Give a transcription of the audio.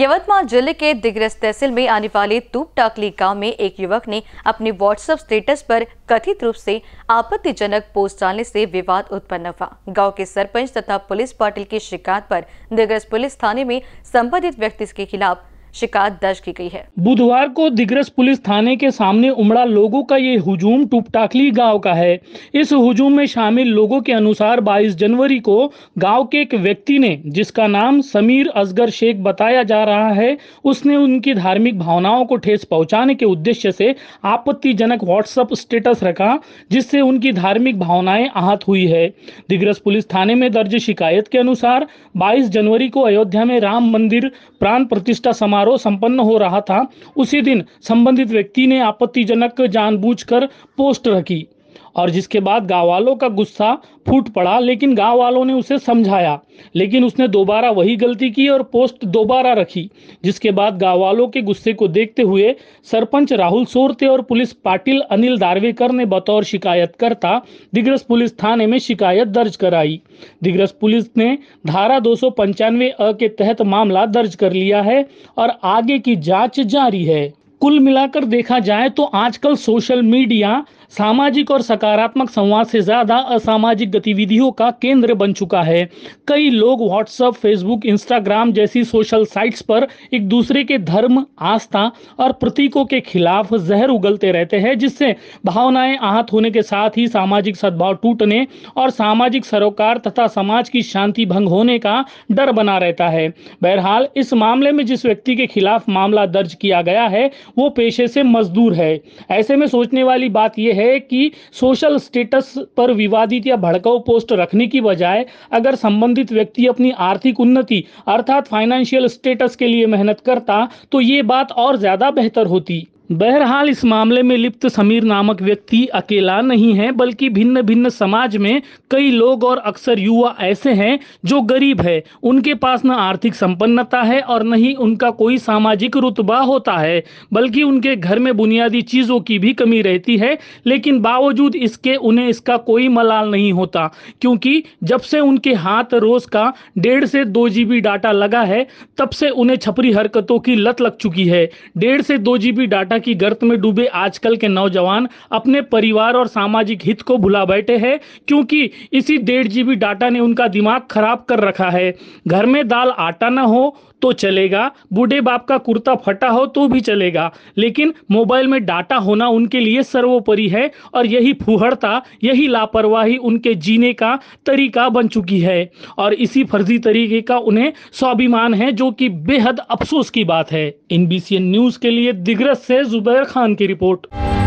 यवतमाल जिले के दिग्रस तहसील में आने वाले तूप टाकली गांव में एक युवक ने अपने व्हाट्सएप स्टेटस पर कथित रूप से आपत्तिजनक पोस्ट डालने से विवाद उत्पन्न हुआ गांव के सरपंच तथा पुलिस पाटिल की शिकायत पर दिग्रस पुलिस थाने में संबंधित व्यक्ति के खिलाफ शिकायत दर्ज की गई है बुधवार को दिग्रस पुलिस थाने के सामने उमड़ा लोगों का ये हुजूम टूपटाकली गांव का है इस हुजूम में शामिल लोगों के अनुसार 22 जनवरी को गांव के एक व्यक्ति ने जिसका नाम समीर असगर शेख बताया जा रहा है उसने उनकी धार्मिक भावनाओं को ठेस पहुंचाने के उद्देश्य से आपत्तिजनक व्हाट्सएप स्टेटस रखा जिससे उनकी धार्मिक भावनाएं आहत हुई है दिग्रस पुलिस थाने में दर्ज शिकायत के अनुसार 22 जनवरी को अयोध्या में राम मंदिर प्राण प्रतिष्ठा समारोह समारोह संपन्न हो रहा था उसी दिन संबंधित व्यक्ति ने आपत्तिजनक जानबूझकर पोस्ट रखी और जिसके बाद गाँव वालों का गुस्सा फूट पड़ा लेकिन गाँव वालों ने उसे समझाया लेकिन उसने दोबारा वही गलती की और पोस्ट दोबारा रखी जिसके बाद गाँव वालों के गुस्से को देखते हुए सरपंच राहुल सोरते और पुलिस पाटिल अनिल दारवेकर ने बतौर शिकायतकर्ता दिग्रस पुलिस थाने में शिकायत दर्ज कराई दिग्रस पुलिस ने धारा दो अ के तहत मामला दर्ज कर लिया है और आगे की जाँच जारी है कुल मिलाकर देखा जाए तो आजकल सोशल मीडिया सामाजिक और सकारात्मक संवाद से ज्यादा असामाजिक गतिविधियों का केंद्र बन चुका है कई लोग व्हाट्सएप फेसबुक इंस्टाग्राम जैसी सोशल साइट्स पर एक दूसरे के धर्म आस्था और प्रतीकों के खिलाफ जहर उगलते रहते हैं जिससे भावनाएं आहत होने के साथ ही सामाजिक सद्भाव टूटने और सामाजिक सरोकार तथा समाज की शांति भंग होने का डर बना रहता है बहरहाल इस मामले में जिस व्यक्ति के खिलाफ मामला दर्ज किया गया है वो पेशे से मजदूर है ऐसे में सोचने वाली बात यह है है कि सोशल स्टेटस पर विवादित या भड़काऊ पोस्ट रखने की बजाय अगर संबंधित व्यक्ति अपनी आर्थिक उन्नति अर्थात फाइनेंशियल स्टेटस के लिए मेहनत करता तो ये बात और ज्यादा बेहतर होती बहरहाल इस मामले में लिप्त समीर नामक व्यक्ति अकेला नहीं है बल्कि भिन्न भिन्न समाज में कई लोग और अक्सर युवा ऐसे हैं जो गरीब है उनके पास न आर्थिक संपन्नता है और न ही उनका कोई सामाजिक रुतबा होता है बल्कि उनके घर में बुनियादी चीज़ों की भी कमी रहती है लेकिन बावजूद इसके उन्हें इसका कोई मलाल नहीं होता क्योंकि जब से उनके हाथ रोज़ का डेढ़ से दो जी डाटा लगा है तब से उन्हें छपरी हरकतों की लत लग चुकी है डेढ़ से दो जी डाटा की गर्त में डूबे आजकल के नौजवान अपने परिवार और सामाजिक हित को भुला बैठे हैं क्योंकि इसी डेढ़ जीबी डाटा ने उनका दिमाग खराब कर रखा है घर में दाल आटा ना हो तो चलेगा बूढ़े बाप का कुर्ता फटा हो तो भी चलेगा लेकिन मोबाइल में डाटा होना उनके लिए सर्वोपरि है और यही फूहड़ता यही लापरवाही उनके जीने का तरीका बन चुकी है और इसी फर्जी तरीके का उन्हें स्वाभिमान है जो कि बेहद अफसोस की बात है एन न्यूज के लिए दिग्रस से जुबैर खान की रिपोर्ट